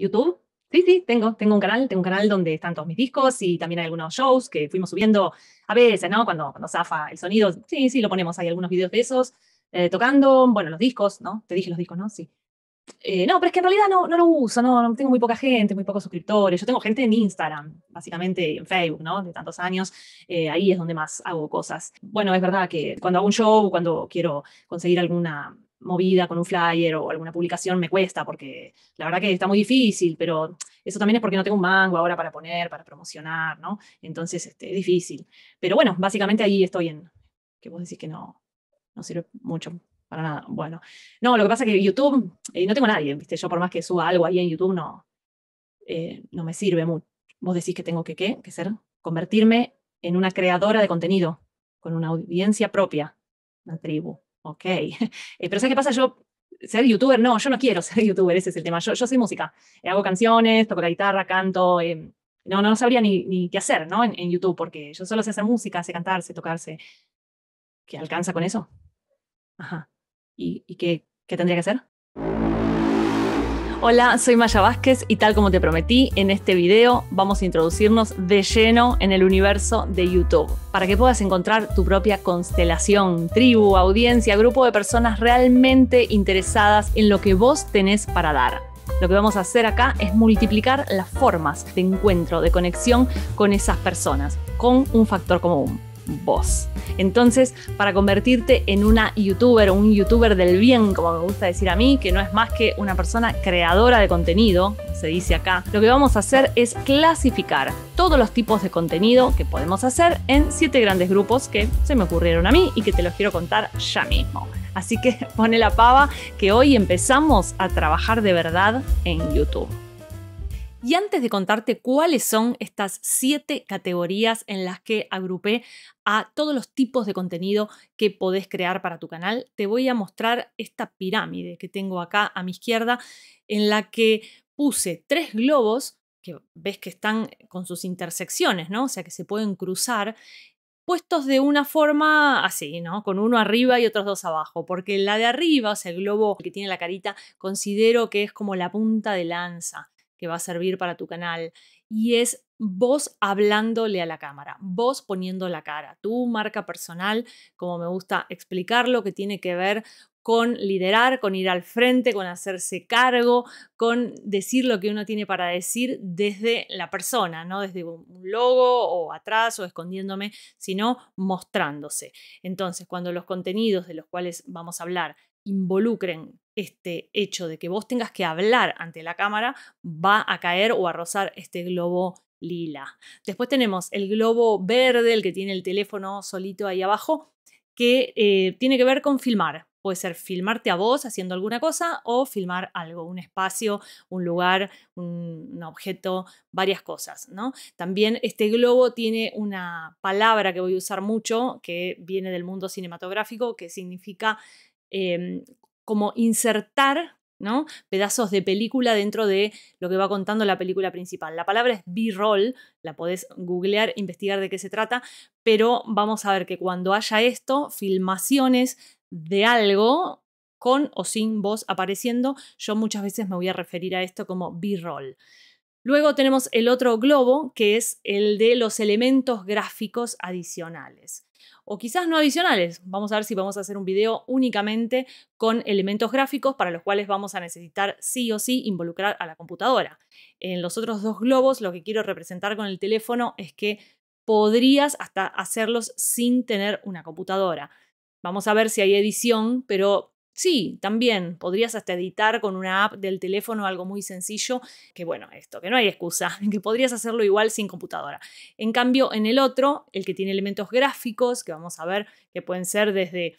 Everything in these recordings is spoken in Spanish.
YouTube. Sí, sí, tengo, tengo un canal, tengo un canal donde están todos mis discos y también hay algunos shows que fuimos subiendo a veces, ¿no? Cuando, cuando zafa el sonido, sí, sí, lo ponemos, hay algunos videos de esos, eh, tocando, bueno, los discos, ¿no? Te dije los discos, ¿no? Sí. Eh, no, pero es que en realidad no, no lo uso, no, no, tengo muy poca gente, muy pocos suscriptores. Yo tengo gente en Instagram, básicamente, en Facebook, ¿no? De tantos años. Eh, ahí es donde más hago cosas. Bueno, es verdad que cuando hago un show, cuando quiero conseguir alguna movida con un flyer o alguna publicación me cuesta, porque la verdad que está muy difícil, pero eso también es porque no tengo un mango ahora para poner, para promocionar, ¿no? Entonces este, es difícil. Pero bueno, básicamente ahí estoy en, que vos decís que no, no sirve mucho para nada. Bueno, no, lo que pasa es que YouTube, eh, no tengo nadie, ¿viste? Yo por más que suba algo ahí en YouTube, no, eh, no me sirve mucho. Vos decís que tengo que, ¿qué? Que ser, convertirme en una creadora de contenido, con una audiencia propia, una tribu ok. Eh, pero ¿sabes qué pasa? Yo, ser youtuber, no, yo no quiero ser youtuber, ese es el tema. Yo, yo soy música, eh, hago canciones, toco la guitarra, canto. Eh, no, no sabría ni, qué hacer, ¿no? En, YouTube, porque yo solo sé hacer música, sé cantarse, tocarse. ¿Qué alcanza con eso? Ajá. ¿Y, y qué, qué tendría que hacer? Hola, soy Maya Vázquez y tal como te prometí, en este video vamos a introducirnos de lleno en el universo de YouTube para que puedas encontrar tu propia constelación, tribu, audiencia, grupo de personas realmente interesadas en lo que vos tenés para dar. Lo que vamos a hacer acá es multiplicar las formas de encuentro, de conexión con esas personas, con un factor común. Entonces, para convertirte en una youtuber o un youtuber del bien, como me gusta decir a mí, que no es más que una persona creadora de contenido, se dice acá, lo que vamos a hacer es clasificar todos los tipos de contenido que podemos hacer en siete grandes grupos que se me ocurrieron a mí y que te los quiero contar ya mismo. Así que pone la pava que hoy empezamos a trabajar de verdad en YouTube. Y antes de contarte cuáles son estas siete categorías en las que agrupé a todos los tipos de contenido que podés crear para tu canal, te voy a mostrar esta pirámide que tengo acá a mi izquierda, en la que puse tres globos que ves que están con sus intersecciones, ¿no? O sea, que se pueden cruzar, puestos de una forma así, ¿no? Con uno arriba y otros dos abajo, porque la de arriba, o sea, el globo que tiene la carita, considero que es como la punta de lanza que va a servir para tu canal y es vos hablándole a la cámara, vos poniendo la cara, tu marca personal, como me gusta explicarlo, que tiene que ver con liderar, con ir al frente, con hacerse cargo, con decir lo que uno tiene para decir desde la persona, no desde un logo o atrás o escondiéndome, sino mostrándose. Entonces, cuando los contenidos de los cuales vamos a hablar involucren este hecho de que vos tengas que hablar ante la cámara, va a caer o a rozar este globo lila. Después tenemos el globo verde, el que tiene el teléfono solito ahí abajo, que eh, tiene que ver con filmar. Puede ser filmarte a vos haciendo alguna cosa o filmar algo, un espacio, un lugar, un, un, objeto, varias cosas, ¿no? También este globo tiene una palabra que voy a usar mucho, que viene del mundo cinematográfico, que significa Em, como insertar ¿no? pedazos de película dentro de lo que va contando la película principal. La palabra es B-roll, la podés googlear, investigar de qué se trata, pero vamos a ver que cuando haya esto, filmaciones de algo con o sin voz apareciendo, yo muchas veces me voy a referir a esto como B-roll. Luego tenemos el otro globo, que es el de los elementos gráficos adicionales o quizás no adicionales. Vamos a ver si vamos a hacer un video únicamente con elementos gráficos para los cuales vamos a necesitar sí o sí involucrar a la computadora. En los otros dos globos lo que quiero representar con el teléfono es que podrías hasta hacerlos sin tener una computadora. Vamos a ver si hay edición, pero Sí, también podrías hasta editar con una app del teléfono algo muy sencillo, que bueno, esto, que no hay excusa, que podrías hacerlo igual sin computadora. En cambio, en el otro, el que tiene elementos gráficos, que vamos a ver que pueden ser desde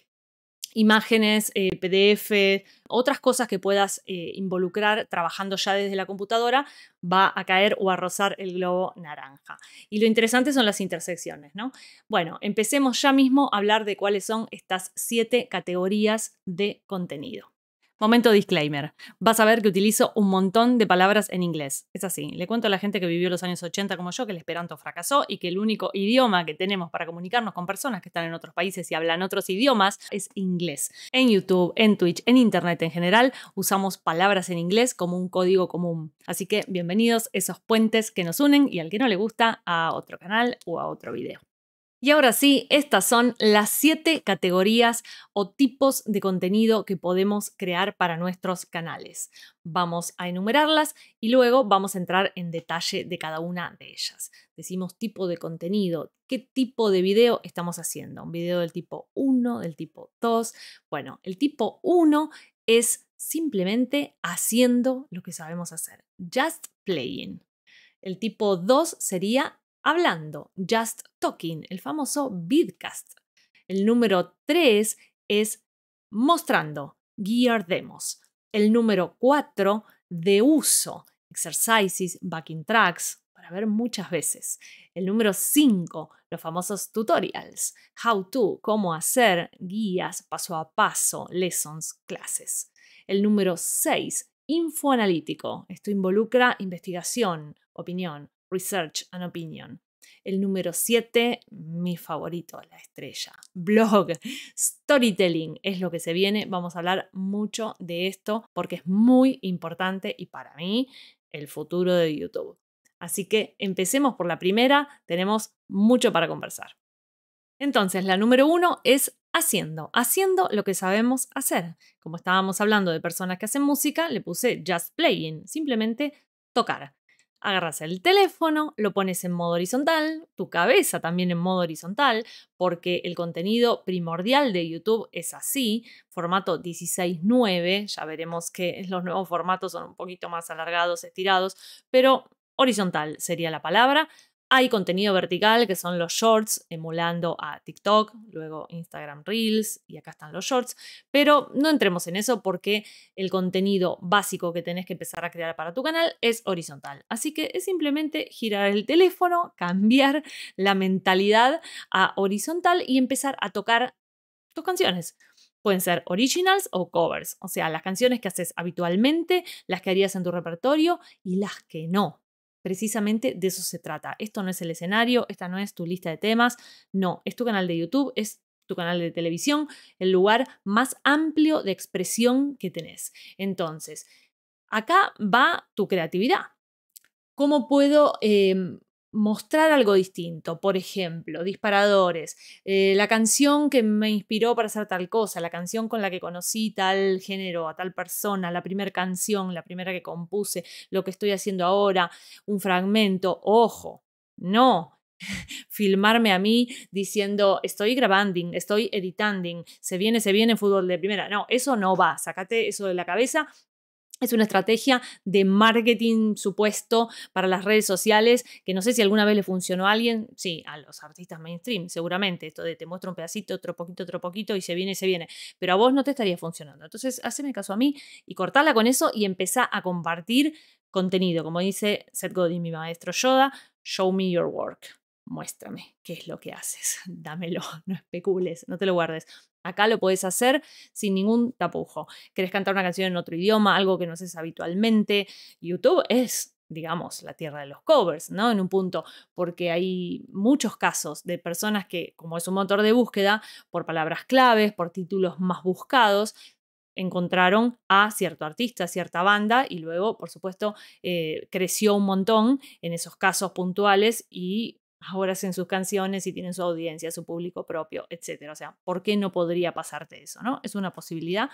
imágenes, eh, PDF, otras cosas que puedas eh, involucrar trabajando ya desde la computadora, va a caer o a rozar el globo naranja. Y lo interesante son las intersecciones, ¿no? Bueno, empecemos ya mismo a hablar de cuáles son estas siete categorías de contenido. Momento disclaimer. Vas a ver que utilizo un montón de palabras en inglés. Es así. Le cuento a la gente que vivió los años 80 como yo que el esperanto fracasó y que el único idioma que tenemos para comunicarnos con personas que están en otros países y hablan otros idiomas es inglés. En YouTube, en Twitch, en Internet en general, usamos palabras en inglés como un código común. Así que bienvenidos esos puentes que nos unen y al que no le gusta a otro canal o a otro video. Y ahora sí, estas son las siete categorías o tipos de contenido que podemos crear para nuestros canales. Vamos a enumerarlas y luego vamos a entrar en detalle de cada una de ellas. Decimos tipo de contenido, qué tipo de video estamos haciendo. Un video del tipo 1, del tipo 2. Bueno, el tipo 1 es simplemente haciendo lo que sabemos hacer. Just playing. El tipo 2 sería hablando, Just Talking, el famoso vidcast. El número 3 es mostrando, Gear Demos. El número 4, de uso, exercises, backing tracks, para ver muchas veces. El número 5, los famosos tutorials, how to, cómo hacer, guías, paso a paso, lessons, clases. El número 6, infoanalítico. Esto involucra investigación, opinión, Research and Opinion. El número 7, mi favorito, la estrella. Blog, storytelling es lo que se viene. Vamos a hablar mucho de esto porque es muy importante y para mí el futuro de YouTube. Así que empecemos por la primera, tenemos mucho para conversar. Entonces, la número uno es haciendo, haciendo lo que sabemos hacer. Como estábamos hablando de personas que hacen música, le puse just playing, simplemente tocar agarras el teléfono, lo pones en modo horizontal, tu cabeza también en modo horizontal, porque el contenido primordial de YouTube es así, formato 16.9, ya veremos que los nuevos formatos son un poquito más alargados, estirados, pero horizontal sería la palabra. Hay contenido vertical que son los shorts, emulando a TikTok, luego Instagram Reels y acá están los shorts, pero no entremos en eso porque el contenido básico que tenés que empezar a crear para tu canal es horizontal. Así que es simplemente girar el teléfono, cambiar la mentalidad a horizontal y empezar a tocar tus canciones. Pueden ser originals o covers, o sea, las canciones que haces habitualmente, las que harías en tu repertorio y las que no. Precisamente de eso se trata. Esto no es el escenario, esta no es tu lista de temas, no, es tu canal de YouTube, es tu canal de televisión, el lugar más amplio de expresión que tenés. Entonces, acá va tu creatividad. ¿Cómo puedo em, mostrar algo distinto, por ejemplo, disparadores, eh, la canción que me inspiró para hacer tal cosa, la canción con la que conocí tal género, a tal persona, la primera canción, la primera que compuse, lo que estoy haciendo ahora, un fragmento, ojo, no. filmarme a mí diciendo estoy grabando, estoy editando, se viene, se viene fútbol de primera. No, eso no va, sacate eso de la cabeza, es una estrategia de marketing supuesto para las redes sociales que no sé si alguna vez le funcionó a alguien, sí, a los artistas mainstream, seguramente, esto de te muestro un pedacito, otro poquito, otro poquito y se viene, se viene, pero a vos no te estaría funcionando. Entonces, haceme caso a mí y cortala con eso y empezá a compartir contenido, como dice Seth Godin, mi maestro Yoda, show me your work muéstrame qué es lo que haces, dámelo, no especules, no te lo guardes. Acá lo puedes hacer sin ningún tapujo. ¿Querés cantar una canción en otro idioma, algo que no haces habitualmente? YouTube es digamos, la tierra de los covers, ¿no? En un punto, porque hay muchos casos de personas que, como es un motor de búsqueda, por palabras claves, por títulos más buscados, encontraron a cierto artista, cierta banda y luego, por supuesto, eh, creció un montón en esos casos puntuales y ahora hacen sus canciones y tienen su audiencia, su público propio, etc. O sea, ¿por qué no podría pasarte eso? ¿no? Es una posibilidad,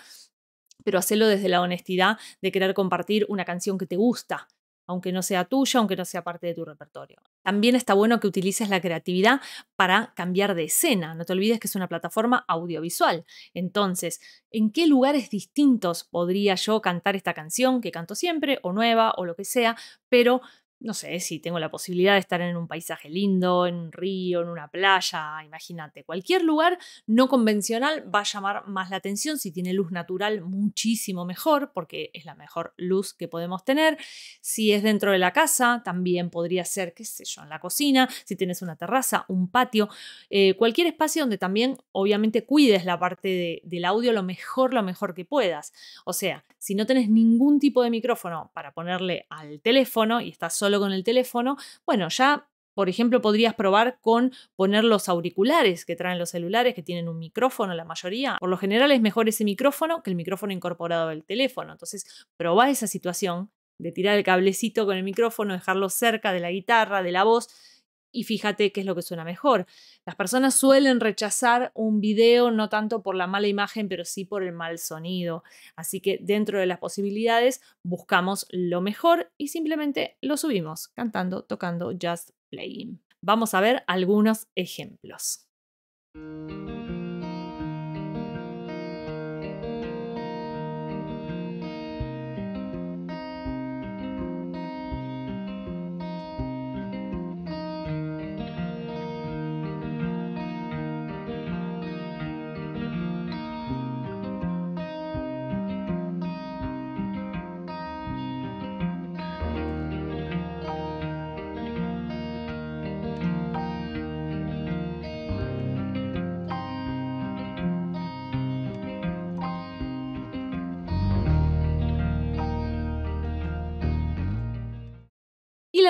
pero hacerlo desde la honestidad de querer compartir una canción que te gusta, aunque no sea tuya, aunque no sea parte de tu repertorio. También está bueno que utilices la creatividad para cambiar de escena. No te olvides que es una plataforma audiovisual. Entonces, ¿en qué lugares distintos podría yo cantar esta canción que canto siempre, o nueva, o lo que sea, pero no sé, si tengo la posibilidad de estar en un paisaje lindo, en un río, en una playa, imagínate, cualquier lugar no convencional va a llamar más la atención, si tiene luz natural muchísimo mejor, porque es la mejor luz que podemos tener, si es dentro de la casa, también podría ser, qué sé yo, en la cocina, si tienes una terraza, un patio, eh, cualquier espacio donde también obviamente cuides la parte del audio lo mejor, lo mejor que puedas. O sea, si no tenés ningún tipo de micrófono para ponerle al teléfono y estás solo con el teléfono, bueno, ya por ejemplo, podrías probar con poner los auriculares que traen los celulares, que tienen un micrófono, la mayoría. Por lo general es mejor ese micrófono que el micrófono incorporado del teléfono. Entonces, probá esa situación de tirar el cablecito con el micrófono, dejarlo cerca de la guitarra, de la voz, y fíjate qué es lo que suena mejor. Las personas suelen rechazar un video no tanto por la mala imagen, pero sí por el mal sonido. Así que dentro de las posibilidades buscamos lo mejor y simplemente lo subimos cantando, tocando, just playing. Vamos a ver algunos ejemplos.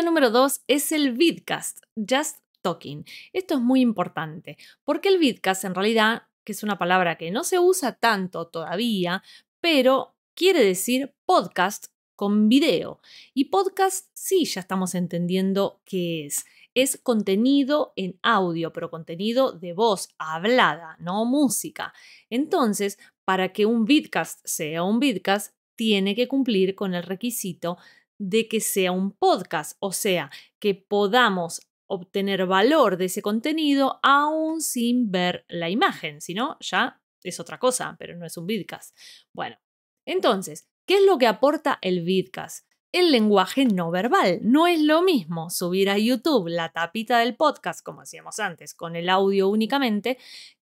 número dos es el vidcast, Just Talking. Esto es muy importante, porque el vidcast en realidad, que es una palabra que no se usa tanto todavía, pero quiere decir podcast con video. Y podcast sí ya estamos entendiendo qué es. Es contenido en audio, pero contenido de voz hablada, no música. Entonces, para que un vidcast sea un vidcast, tiene que cumplir con el requisito de que sea un podcast, o sea, que podamos obtener valor de ese contenido aún sin ver la imagen, si no, ya es otra cosa, pero no es un vidcast. Bueno, entonces, ¿qué es lo que aporta el vidcast? El lenguaje no verbal. No es lo mismo subir a YouTube la tapita del podcast, como hacíamos antes, con el audio únicamente,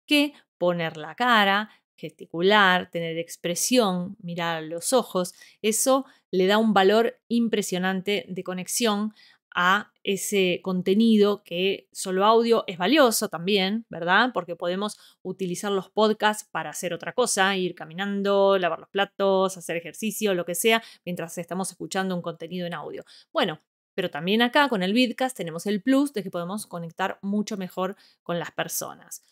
que poner la cara, gesticular, tener expresión, mirar los ojos, eso le da un valor impresionante de conexión a ese contenido que solo audio es valioso también, ¿verdad? Porque podemos utilizar los podcasts para hacer otra cosa, ir caminando, lavar los platos, hacer ejercicio, lo que sea, mientras estamos escuchando un contenido en audio. Bueno, pero también acá con el Vidcast tenemos el plus de que podemos conectar mucho mejor con las personas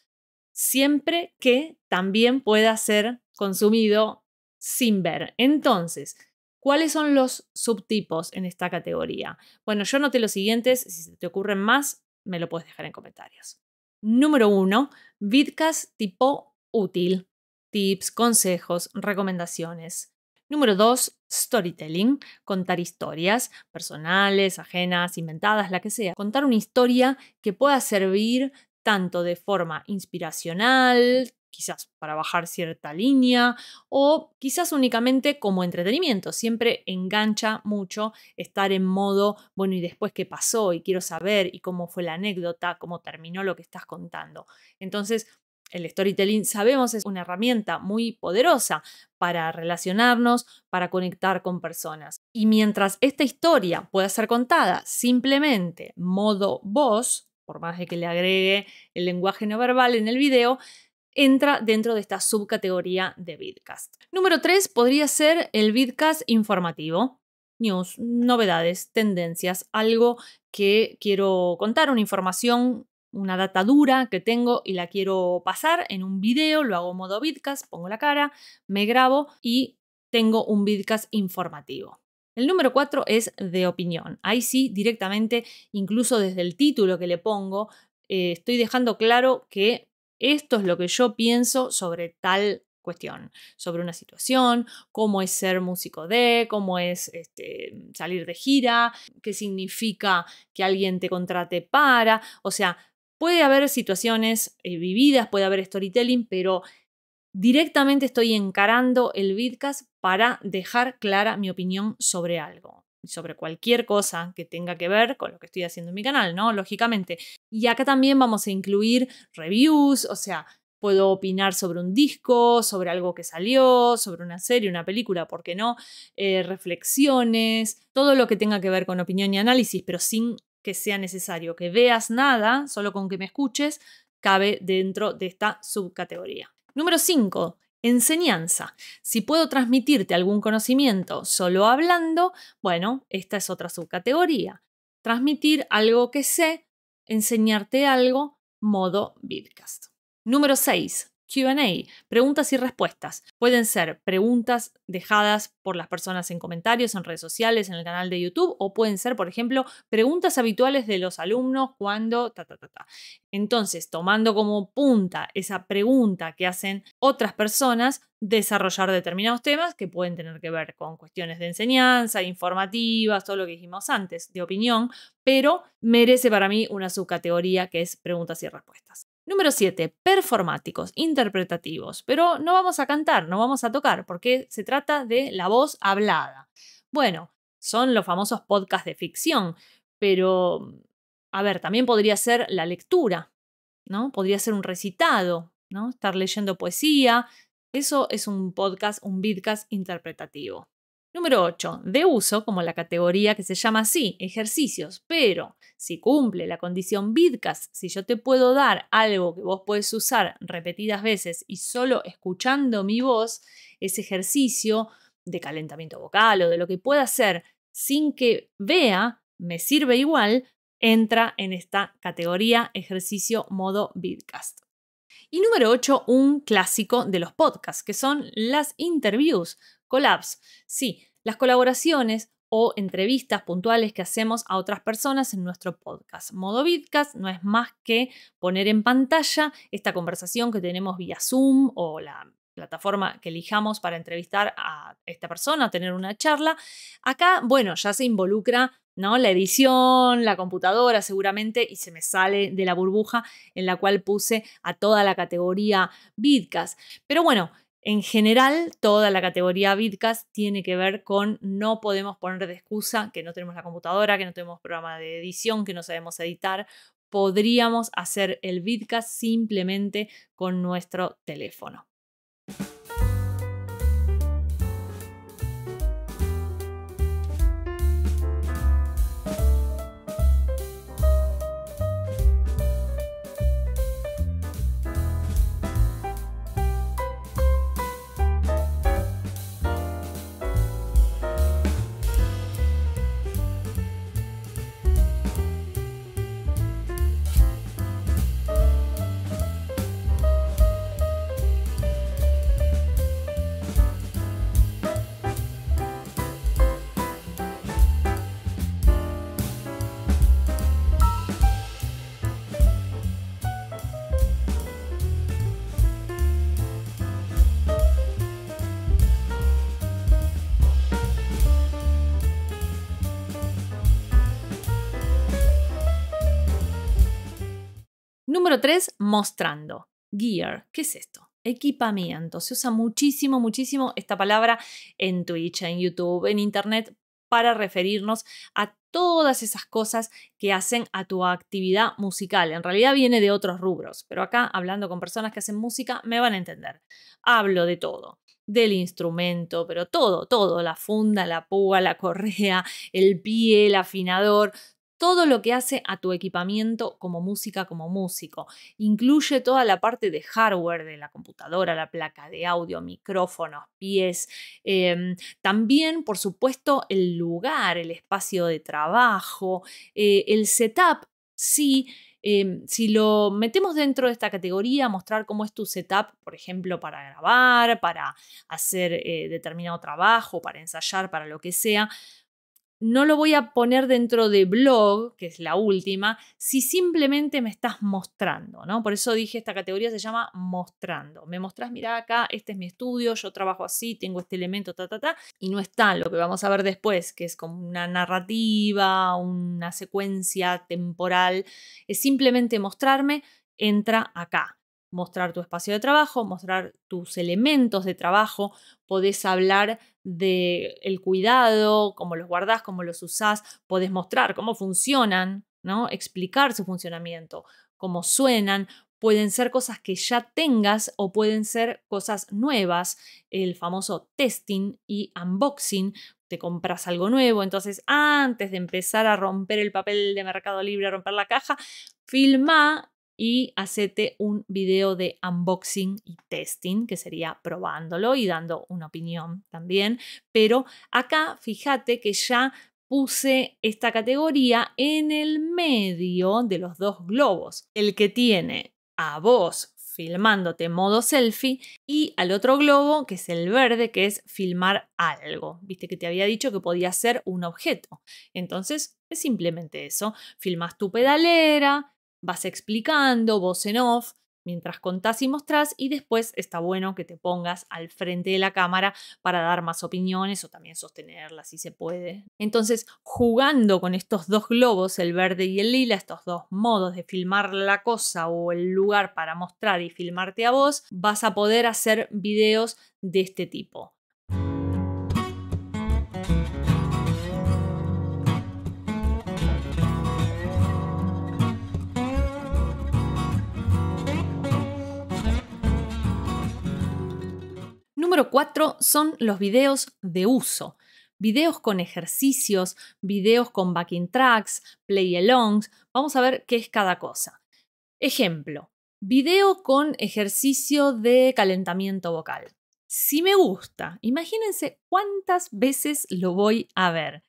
siempre que también pueda ser consumido sin ver. Entonces, ¿cuáles son los subtipos en esta categoría? Bueno, yo noté los siguientes, si se te ocurren más, me lo puedes dejar en comentarios. Número uno, vidcast tipo útil, tips, consejos, recomendaciones. Número dos, storytelling, contar historias personales, ajenas, inventadas, la que sea. Contar una historia que pueda servir tanto de forma inspiracional, quizás para bajar cierta línea, o quizás únicamente como entretenimiento. Siempre engancha mucho estar en modo, bueno, y después qué pasó, y quiero saber, y cómo fue la anécdota, cómo terminó lo que estás contando. Entonces, el storytelling sabemos es una herramienta muy poderosa para relacionarnos, para conectar con personas. Y mientras esta historia pueda ser contada simplemente modo voz, por más de que le agregue el lenguaje no verbal en el video, entra dentro de esta subcategoría de vidcast. Número 3 podría ser el vidcast informativo. News, novedades, tendencias, algo que quiero contar, una información, una data dura que tengo y la quiero pasar en un video, lo hago en modo vidcast, pongo la cara, me grabo y tengo un vidcast informativo. El número cuatro es de opinión. Ahí sí, directamente, incluso desde el título que le pongo, eh, estoy dejando claro que esto es lo que yo pienso sobre tal cuestión, sobre una situación, cómo es ser músico de, cómo es este, salir de gira, qué significa que alguien te contrate para, o sea, puede haber situaciones eh, vividas, puede haber storytelling, pero Directamente estoy encarando el vidcast para dejar clara mi opinión sobre algo, sobre cualquier cosa que tenga que ver con lo que estoy haciendo en mi canal, ¿no? Lógicamente. Y acá también vamos a incluir reviews, o sea, puedo opinar sobre un disco, sobre algo que salió, sobre una serie, una película, ¿por qué no? Eh, reflexiones, todo lo que tenga que ver con opinión y análisis, pero sin que sea necesario que veas nada, solo con que me escuches, cabe dentro de esta subcategoría. Número 5. Enseñanza. Si puedo transmitirte algún conocimiento solo hablando, bueno, esta es otra subcategoría. Transmitir algo que sé, enseñarte algo, modo vidcast. Número 6. QA, preguntas y respuestas. Pueden ser preguntas dejadas por las personas en comentarios, en redes sociales, en el canal de YouTube, o pueden ser, por ejemplo, preguntas habituales de los alumnos cuando... ta. Entonces, tomando como punta esa pregunta que hacen otras personas, desarrollar determinados temas que pueden tener que ver con cuestiones de enseñanza, informativas, todo lo que dijimos antes, de opinión, pero merece para mí una subcategoría que es preguntas y respuestas. Número 7. Performáticos, interpretativos. Pero no vamos a cantar, no vamos a tocar, porque se trata de la voz hablada. Bueno, son los famosos podcasts de ficción, pero, a ver, también podría ser la lectura, ¿no? Podría ser un recitado, ¿no? Estar leyendo poesía. Eso es un podcast, un vidcast interpretativo. Número 8. De uso, como la categoría que se llama así, ejercicios. Pero si cumple la condición vidcast, si yo te puedo dar algo que vos puedes usar repetidas veces y solo escuchando mi voz, ese ejercicio de calentamiento vocal o de lo que pueda hacer sin que vea, me sirve igual, entra en esta categoría ejercicio modo vidcast. Y número 8, un clásico de los podcasts, que son las interviews collabs. Sí, las colaboraciones o entrevistas puntuales que hacemos a otras personas en nuestro podcast. Modo Vidcast no es más que poner en pantalla esta conversación que tenemos vía Zoom o la plataforma que elijamos para entrevistar a esta persona, tener una charla. Acá, bueno, ya se involucra ¿no? la edición, la computadora seguramente, y se me sale de la burbuja en la cual puse a toda la categoría Vidcast. Pero bueno, en general, toda la categoría Vidcast tiene que ver con no podemos poner de excusa que no tenemos la computadora, que no tenemos programa de edición, que no sabemos editar. Podríamos hacer el Vidcast simplemente con nuestro teléfono. Número 3, mostrando. Gear, ¿qué es esto? Equipamiento. Se usa muchísimo, muchísimo esta palabra en Twitch, en YouTube, en Internet, para referirnos a todas esas cosas que hacen a tu actividad musical. En realidad viene de otros rubros, pero acá hablando con personas que hacen música me van a entender. Hablo de todo del instrumento, pero todo, todo, la funda, la púa, la correa, el pie, el afinador, todo lo que hace a tu equipamiento como música, como músico. Incluye toda la parte de hardware de la computadora, la placa de audio, micrófonos, pies. Em, también, por supuesto, el lugar, el espacio de trabajo, eh, el setup. Sí, em, si lo metemos dentro de esta categoría, mostrar cómo es tu setup, por ejemplo, para grabar, para hacer eh, determinado trabajo, para ensayar, para lo que sea, no lo voy a poner dentro de blog, que es la última, si simplemente me estás mostrando, ¿no? Por eso dije, esta categoría se llama mostrando. Me mostrás, mirá acá, este es mi estudio, yo trabajo así, tengo este elemento, ta, ta, ta, y no está lo que vamos a ver después, que es como una narrativa, una secuencia temporal, es simplemente mostrarme, entra acá mostrar tu espacio de trabajo, mostrar tus elementos de trabajo, podés hablar del el cuidado, cómo los guardás, cómo los usás, podés mostrar cómo funcionan, ¿no? explicar su funcionamiento, cómo suenan, pueden ser cosas que ya tengas o pueden ser cosas nuevas, el famoso testing y unboxing. Te compras algo nuevo, entonces antes de empezar a romper el papel de Mercado Libre, a romper la caja, filma y hacete un video de unboxing y testing, que sería probándolo y dando una opinión también. Pero acá fíjate que ya puse esta categoría en el medio de los dos globos, el que tiene a vos filmándote modo selfie y al otro globo que es el verde que es filmar algo. Viste que te había dicho que podía ser un objeto. Entonces es simplemente eso. Filmas tu pedalera, vas explicando, voz en off, mientras contás y mostrás y después está bueno que te pongas al frente de la cámara para dar más opiniones o también sostenerlas si se puede. Entonces, jugando con estos dos globos, el verde y el lila, estos dos modos de filmar la cosa o el lugar para mostrar y filmarte a vos, vas a poder hacer videos de este tipo. cuatro son los videos de uso. Videos con ejercicios, videos con backing tracks, play alongs. Vamos a ver qué es cada cosa. Ejemplo, video con ejercicio de calentamiento vocal. Si me gusta, imagínense cuántas veces lo voy a ver.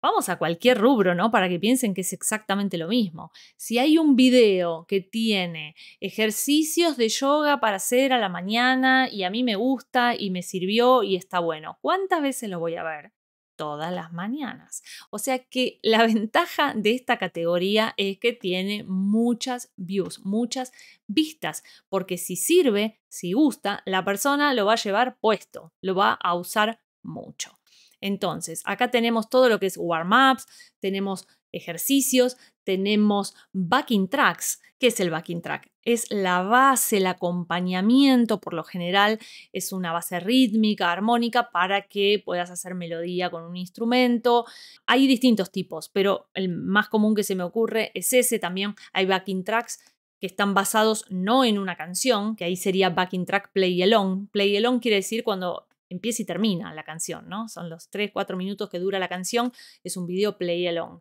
Vamos a cualquier rubro, ¿no? Para que piensen que es exactamente lo mismo. Si hay un video que tiene ejercicios de yoga para hacer a la mañana y a mí me gusta y me sirvió y está bueno, ¿cuántas veces lo voy a ver? todas las mañanas. O sea que la ventaja de esta categoría es que tiene muchas views, muchas vistas, porque si sirve, si gusta, la persona lo va a llevar puesto, lo va a usar mucho. Entonces, acá tenemos todo lo que es warm-ups, tenemos ejercicios, tenemos backing tracks. ¿Qué es el backing track? Es la base, el acompañamiento, por lo general es una base rítmica, armónica, para que puedas hacer melodía con un instrumento. Hay distintos tipos, pero el más común que se me ocurre es ese. También hay backing tracks que están basados no en una canción, que ahí sería backing track play along. Play along quiere decir cuando empieza y termina la canción, ¿no? Son los 3, 4 minutos que dura la canción, es un video play along.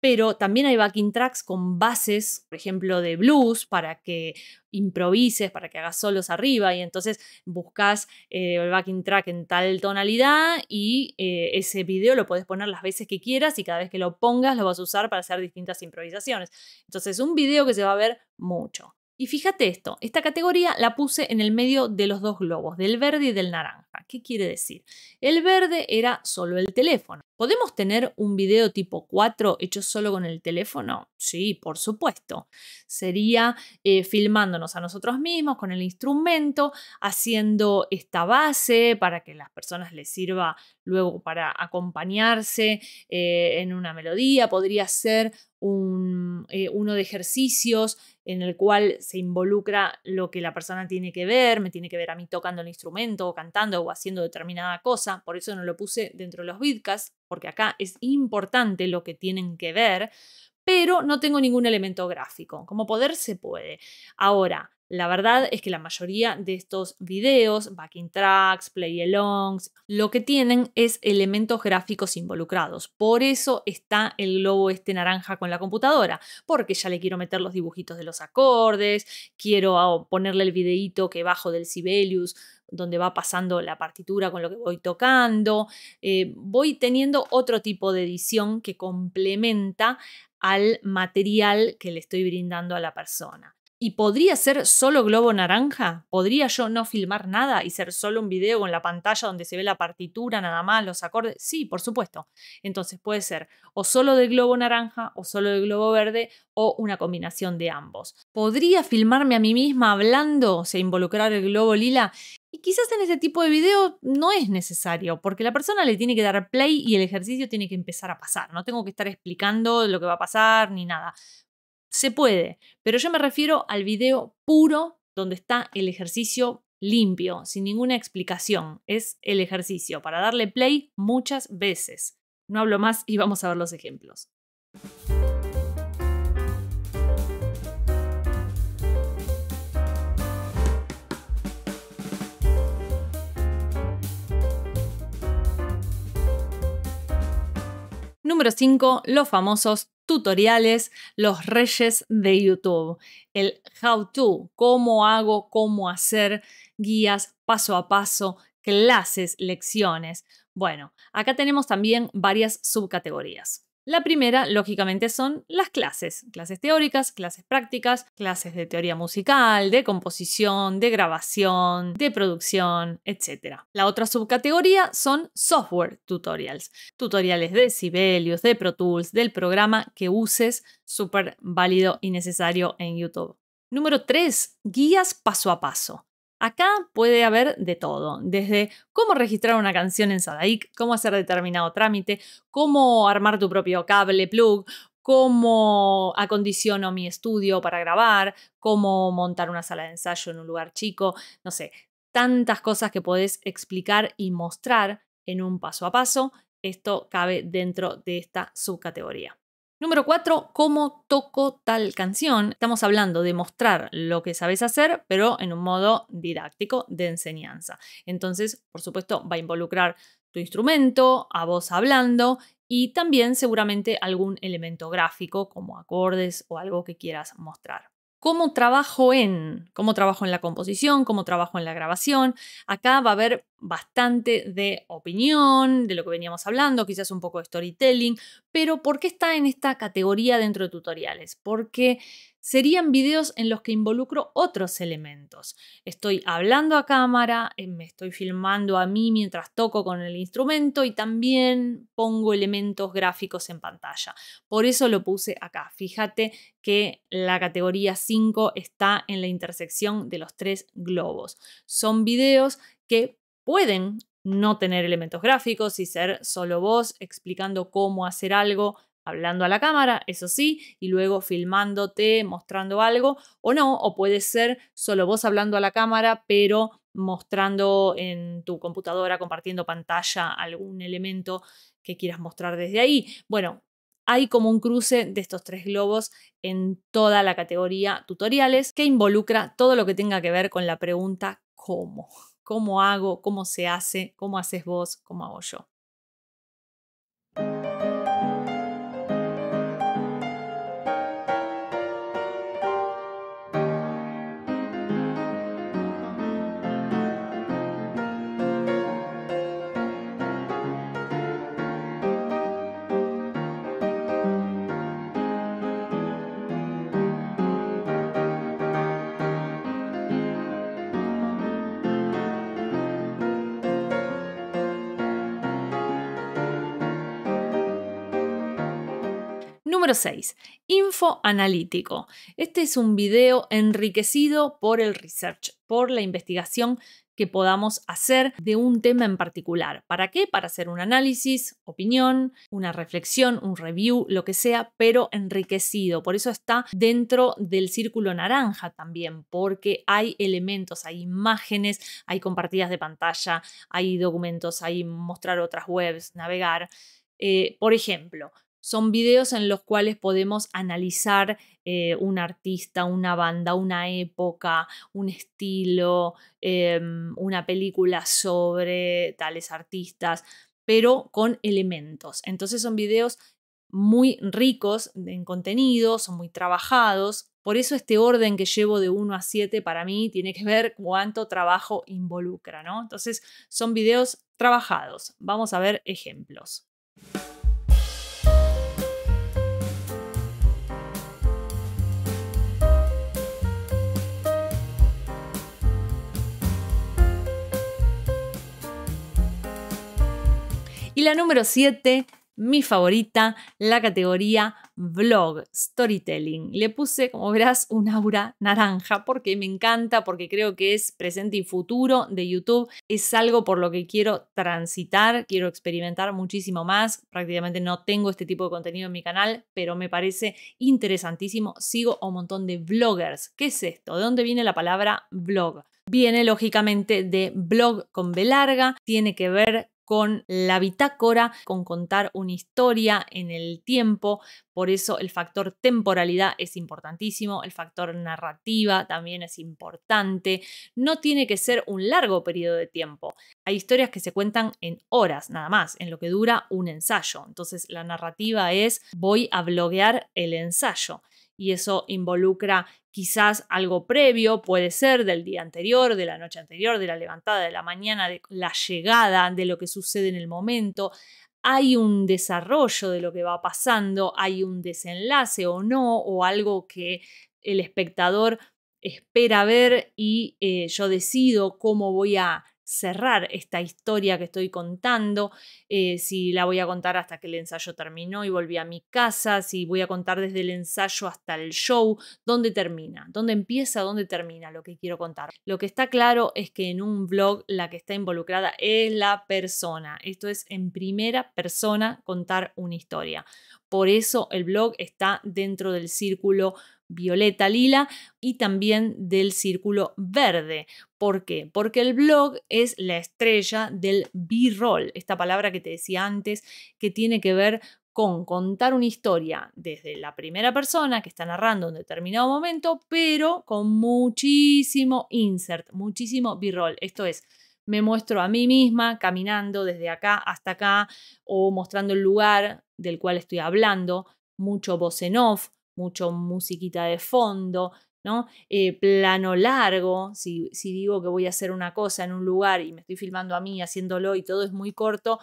Pero también hay backing tracks con bases, por ejemplo, de blues, para que improvises, para que hagas solos arriba, y entonces buscas eh, el backing track en tal tonalidad y eh, ese video lo puedes poner las veces que quieras y cada vez que lo pongas lo vas a usar para hacer distintas improvisaciones. Entonces, es un video que se va a ver mucho. Y fíjate esto, esta categoría la puse en el medio de los dos globos, del verde y del naranja. ¿Qué quiere decir? El verde era solo el teléfono, ¿Podemos tener un video tipo 4 hecho solo con el teléfono? Sí, por supuesto. Sería eh, filmándonos a nosotros mismos con el instrumento, haciendo esta base para que las personas les sirva luego para acompañarse eh, en una melodía. Podría ser eh, uno de ejercicios en el cual se involucra lo que la persona tiene que ver, me tiene que ver a mí tocando el instrumento o cantando o haciendo determinada cosa, por eso no lo puse dentro de los vidcasts, porque acá es importante lo que tienen que ver, pero no tengo ningún elemento gráfico. Como poder se puede. Ahora, la verdad es que la mayoría de estos videos, backing tracks, play alongs, lo que tienen es elementos gráficos involucrados. Por eso está el globo este naranja con la computadora, porque ya le quiero meter los dibujitos de los acordes, quiero ponerle el videíto que bajo del Sibelius donde va pasando la partitura con lo que voy tocando. Eh, voy teniendo otro tipo de edición que complementa al material que le estoy brindando a la persona. ¿Y podría ser solo globo naranja? ¿Podría yo no filmar nada y ser solo un video con la pantalla donde se ve la partitura, nada más, los acordes? Sí, por supuesto. Entonces puede ser o solo de globo naranja o solo de globo verde o una combinación de ambos. ¿Podría filmarme a mí misma hablando, o sea, involucrar el globo lila? Y quizás en ese tipo de video no es necesario, porque la persona le tiene que dar play y el ejercicio tiene que empezar a pasar. No tengo que estar explicando lo que va a pasar ni nada. Se puede, pero yo me refiero al video puro donde está el ejercicio limpio, sin ninguna explicación. Es el ejercicio para darle play muchas veces. No hablo más y vamos a ver los ejemplos. Número 5. Los famosos tutoriales, los reyes de YouTube. El how to, cómo hago, cómo hacer, guías paso a paso, clases, lecciones. Bueno, acá tenemos también varias subcategorías. La primera, lógicamente, son las clases, clases teóricas, clases prácticas, clases de teoría musical, de composición, de grabación, de producción, etc. La otra subcategoría son software tutorials, tutoriales de Sibelius, de Pro Tools, del programa que uses, súper válido y necesario en YouTube. Número 3, guías paso a paso. Acá puede haber de todo, desde cómo registrar una canción en Sadaic, cómo hacer determinado trámite, cómo armar tu propio cable plug, cómo acondiciono mi estudio para grabar, cómo montar una sala de ensayo en un lugar chico, no sé, tantas cosas que podés explicar y mostrar en un paso a paso. Esto cabe dentro de esta subcategoría. Número 4, ¿cómo toco tal canción? Estamos hablando de mostrar lo que sabes hacer, pero en un modo didáctico de enseñanza. Entonces, por supuesto, va a involucrar tu instrumento, a vos hablando y también seguramente algún elemento gráfico como acordes o algo que quieras mostrar cómo trabajo en, trabajo en la composición, cómo trabajo en la grabación. Acá va a haber bastante de opinión, de lo que veníamos hablando, quizás un poco de storytelling, pero ¿por qué está en esta categoría dentro de tutoriales? Porque serían videos en los que involucro otros elementos. Estoy hablando a cámara, eh, me estoy filmando a mí mientras toco con el instrumento y también pongo elementos gráficos en pantalla. Por eso lo puse acá. Fíjate que la categoría 5 está en la intersección de los tres globos. Son videos que pueden no tener elementos gráficos y ser solo vos explicando cómo hacer algo hablando a la cámara, eso sí, y luego filmándote, mostrando algo, o no, o puede ser solo vos hablando a la cámara, pero mostrando en tu computadora, compartiendo pantalla algún elemento que quieras mostrar desde ahí. Bueno, hay como un cruce de estos tres globos en toda la categoría tutoriales que involucra todo lo que tenga que ver con la pregunta ¿cómo? ¿Cómo hago? ¿Cómo se hace? ¿Cómo haces vos? ¿Cómo hago yo? 6. Info analítico. Este es un video enriquecido por el research, por la investigación que podamos hacer de un tema en particular. ¿Para qué? Para hacer un análisis, opinión, una reflexión, un review, lo que sea, pero enriquecido. Por eso está dentro del círculo naranja también, porque hay elementos, hay imágenes, hay compartidas de pantalla, hay documentos, hay mostrar otras webs, navegar. Eh, por ejemplo, son videos en los cuales podemos analizar eh, un artista, una banda, una época, un estilo, em, una película sobre tales artistas, pero con elementos. Entonces son videos muy ricos en contenido, son muy trabajados. Por eso este orden que llevo de 1 a 7 para mí tiene que ver cuánto trabajo involucra, ¿no? Entonces son videos trabajados. Vamos a ver ejemplos. Y la número 7, mi favorita, la categoría blog, storytelling. Le puse, como verás, un aura naranja porque me encanta, porque creo que es presente y futuro de YouTube. Es algo por lo que quiero transitar, quiero experimentar muchísimo más. Prácticamente no tengo este tipo de contenido en mi canal, pero me parece interesantísimo. Sigo a un montón de bloggers. ¿Qué es esto? ¿De dónde viene la palabra blog? Viene lógicamente de blog con B larga, tiene que ver con la bitácora, con contar una historia en el tiempo. Por eso el factor temporalidad es importantísimo, el factor narrativa también es importante. No tiene que ser un largo periodo de tiempo. Hay historias que se cuentan en horas nada más, en lo que dura un ensayo. Entonces la narrativa es voy a bloguear el ensayo y eso involucra quizás algo previo, puede ser del día anterior, de la noche anterior, de la levantada, de la mañana, de la llegada, de lo que sucede en el momento. Hay un desarrollo de lo que va pasando, hay un desenlace o no, o algo que el espectador espera ver y eh, yo decido cómo voy a cerrar esta historia que estoy contando, eh, si la voy a contar hasta que el ensayo terminó y volví a mi casa, si voy a contar desde el ensayo hasta el show, dónde termina, dónde empieza, dónde termina lo que quiero contar. Lo que está claro es que en un blog la que está involucrada es la persona, esto es en primera persona contar una historia. Por eso el blog está dentro del círculo violeta lila y también del círculo verde. ¿Por qué? Porque el blog es la estrella del b-roll, esta palabra que te decía antes que tiene que ver con contar una historia desde la primera persona que está narrando un determinado momento, pero con muchísimo insert, muchísimo b-roll. Esto es me muestro a mí misma caminando desde acá hasta acá o mostrando el lugar del cual estoy hablando, mucho voz en off, mucho musiquita de fondo, ¿no? Eh, plano largo, si, digo que voy a hacer una cosa en un lugar y me estoy filmando a mí haciéndolo y todo es muy corto,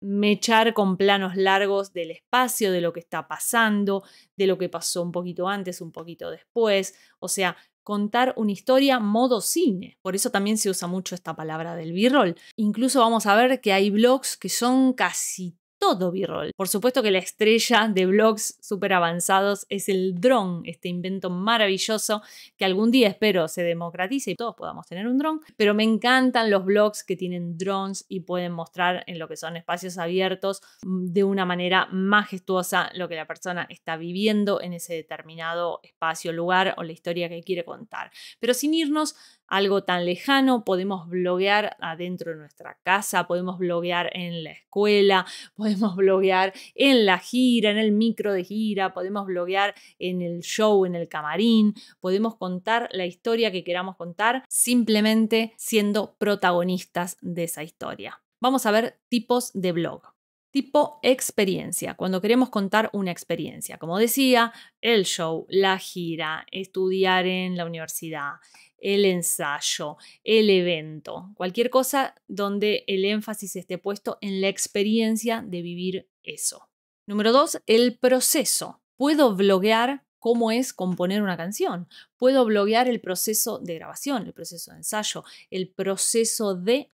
me echar con planos largos del espacio, de lo que está pasando, de lo que pasó un poquito antes, un poquito después, o sea, contar una historia modo cine. Por eso también se usa mucho esta palabra del b-roll. Incluso vamos a ver que hay blogs que son casi todo B-roll. Por supuesto que la estrella de blogs súper avanzados es el dron, este invento maravilloso que algún día espero se democratice y todos podamos tener un dron. Pero me encantan los blogs que tienen drones y pueden mostrar en lo que son espacios abiertos mm, de una manera majestuosa lo que la persona está viviendo en ese determinado espacio, lugar o la historia que quiere contar. Pero sin irnos algo tan lejano, podemos bloguear adentro de nuestra casa, podemos bloguear en la escuela, podemos bloguear en la gira, en el micro de gira, podemos bloguear en el show, en el camarín, podemos contar la historia que queramos contar simplemente siendo protagonistas de esa historia. Vamos a ver tipos de blog tipo experiencia, cuando queremos contar una experiencia. Como decía, el show, la gira, estudiar en la universidad, el ensayo, el evento, cualquier cosa donde el énfasis esté puesto en la experiencia de vivir eso. Número dos, el proceso. Puedo bloguear cómo es componer una canción. Puedo bloguear el proceso de grabación, el proceso de ensayo, el proceso de...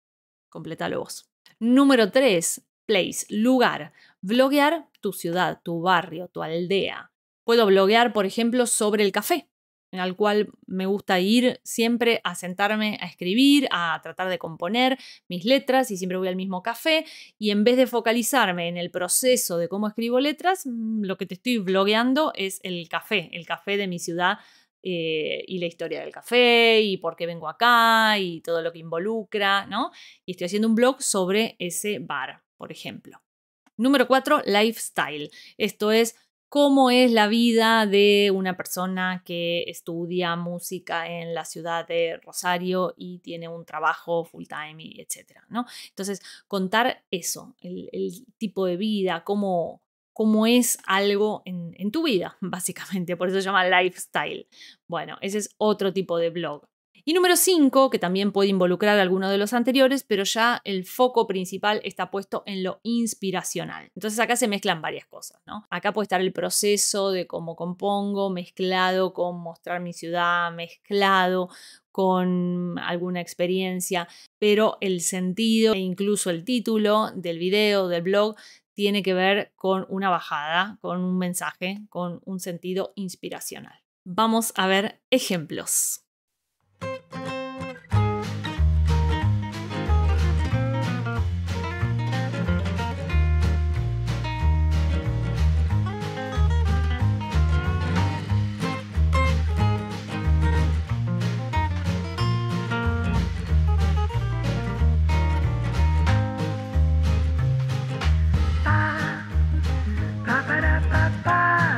Completalo vos. Número tres, place, lugar. Bloguear tu ciudad, tu barrio, tu aldea. Puedo bloguear, por ejemplo, sobre el café, en el cual me gusta ir siempre a sentarme a escribir, a tratar de componer mis letras y siempre voy al mismo café y en vez de focalizarme en el proceso de cómo escribo letras, mm, lo que te estoy blogueando es el café, el café de mi ciudad eh, y la historia del café y por qué vengo acá y todo lo que involucra, ¿no? Y estoy haciendo un blog sobre ese bar por ejemplo. Número 4, lifestyle. Esto es cómo es la vida de una persona que estudia música en la ciudad de Rosario y tiene un trabajo full time, y etcétera, ¿no? Entonces, contar eso, el, tipo de vida, cómo, cómo es algo en, en, tu vida, básicamente. Por eso se llama lifestyle. Bueno, ese es otro tipo de blog. Y número 5, que también puede involucrar a alguno de los anteriores, pero ya el foco principal está puesto en lo inspiracional. Entonces acá se mezclan varias cosas, ¿no? Acá puede estar el proceso de cómo compongo, mezclado con mostrar mi ciudad, mezclado con alguna experiencia, pero el sentido e incluso el título del video, del blog, tiene que ver con una bajada, con un mensaje, con un sentido inspiracional. Vamos a ver ejemplos. Bye.